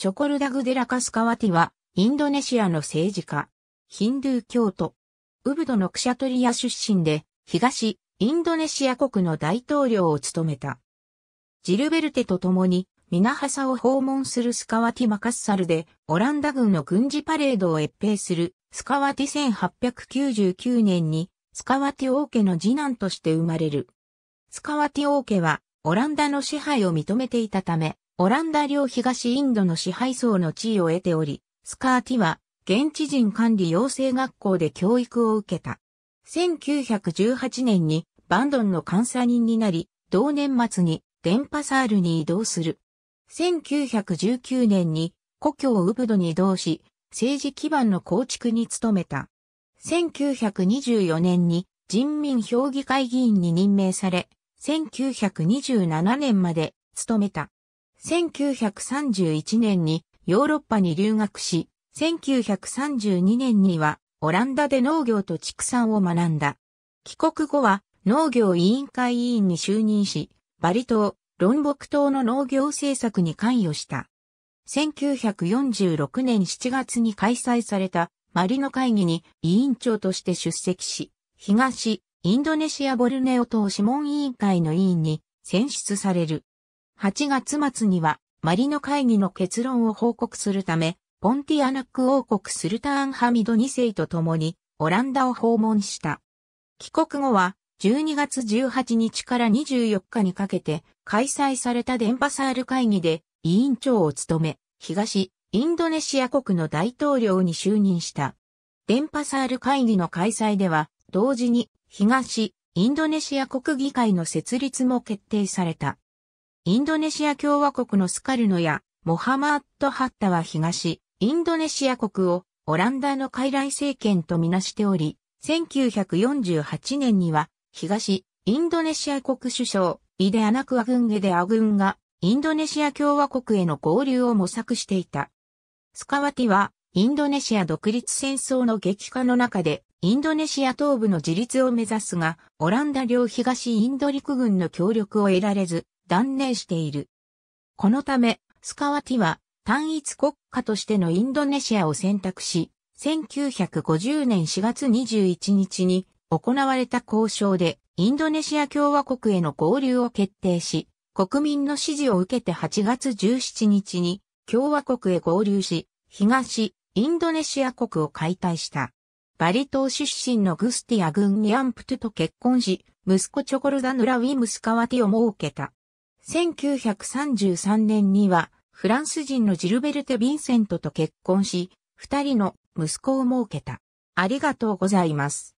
チョコルダグデラカスカワティは、インドネシアの政治家、ヒンドゥー教徒、ウブドのクシャトリア出身で、東、インドネシア国の大統領を務めた。ジルベルテと共に、ミナハサを訪問するスカワティ・マカッサルで、オランダ軍の軍事パレードを越兵する、スカワティ1899年に、スカワティ王家の次男として生まれる。スカワティ王家は、オランダの支配を認めていたため、オランダ領東インドの支配層の地位を得ており、スカーティは現地人管理養成学校で教育を受けた。1918年にバンドンの監査人になり、同年末にデンパサールに移動する。1919年に故郷ウブドに移動し、政治基盤の構築に努めた。1924年に人民評議会議員に任命され、1927年まで務めた。1931年にヨーロッパに留学し、1932年にはオランダで農業と畜産を学んだ。帰国後は農業委員会委員に就任し、バリ島、ロンボク島の農業政策に関与した。1946年7月に開催されたマリノ会議に委員長として出席し、東インドネシアボルネオ島諮問委員会の委員に選出される。8月末には、マリノ会議の結論を報告するため、ポンティアナック王国スルターンハミド2世と共に、オランダを訪問した。帰国後は、12月18日から24日にかけて、開催されたデンパサール会議で、委員長を務め、東、インドネシア国の大統領に就任した。デンパサール会議の開催では、同時に、東、インドネシア国議会の設立も決定された。インドネシア共和国のスカルノやモハマーッド・ハッタは東、インドネシア国をオランダの傀儡政権とみなしており、1948年には東、インドネシア国首相、イデアナクア軍ゲでア軍がインドネシア共和国への合流を模索していた。スカワティはインドネシア独立戦争の激化の中でインドネシア東部の自立を目指すが、オランダ領東インド陸軍の協力を得られず、断念している。このため、スカワティは単一国家としてのインドネシアを選択し、1950年4月21日に行われた交渉でインドネシア共和国への合流を決定し、国民の支持を受けて8月17日に共和国へ合流し、東インドネシア国を解体した。バリ島出身のグスティア軍ニアンプトゥと結婚し、息子チョコルダヌラ・ウィムスカワティを設けた。1933年には、フランス人のジルベルテ・ヴィンセントと結婚し、二人の息子を設けた。ありがとうございます。